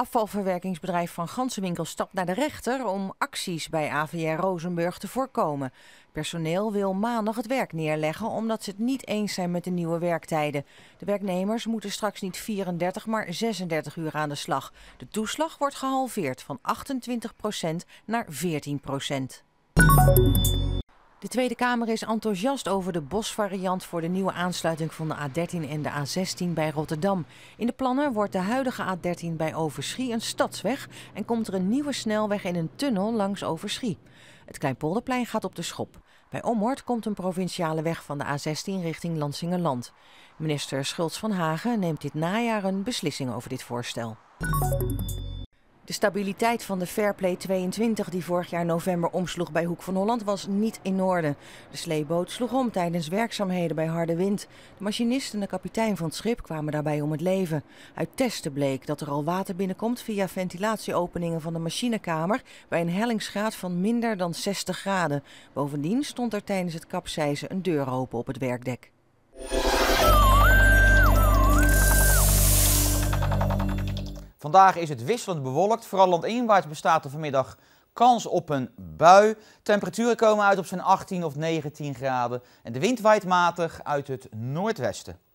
Afvalverwerkingsbedrijf van Gansenwinkel stapt naar de rechter om acties bij AVR Rozenburg te voorkomen. Personeel wil maandag het werk neerleggen omdat ze het niet eens zijn met de nieuwe werktijden. De werknemers moeten straks niet 34, maar 36 uur aan de slag. De toeslag wordt gehalveerd van 28% naar 14%. De Tweede Kamer is enthousiast over de bosvariant voor de nieuwe aansluiting van de A13 en de A16 bij Rotterdam. In de plannen wordt de huidige A13 bij Overschie een stadsweg en komt er een nieuwe snelweg in een tunnel langs Overschie. Het Kleinpolderplein gaat op de schop. Bij Ommoord komt een provinciale weg van de A16 richting Lansingerland. Minister Schultz van Hagen neemt dit najaar een beslissing over dit voorstel. De stabiliteit van de Fairplay 22 die vorig jaar november omsloeg bij Hoek van Holland was niet in orde. De sleeboot sloeg om tijdens werkzaamheden bij harde wind. De machinist en de kapitein van het schip kwamen daarbij om het leven. Uit testen bleek dat er al water binnenkomt via ventilatieopeningen van de machinekamer bij een hellingsgraad van minder dan 60 graden. Bovendien stond er tijdens het kapseizen een deur open op het werkdek. Vandaag is het wisselend bewolkt. Vooral landinwaarts bestaat er vanmiddag kans op een bui. Temperaturen komen uit op zijn 18 of 19 graden. En de wind waait matig uit het noordwesten.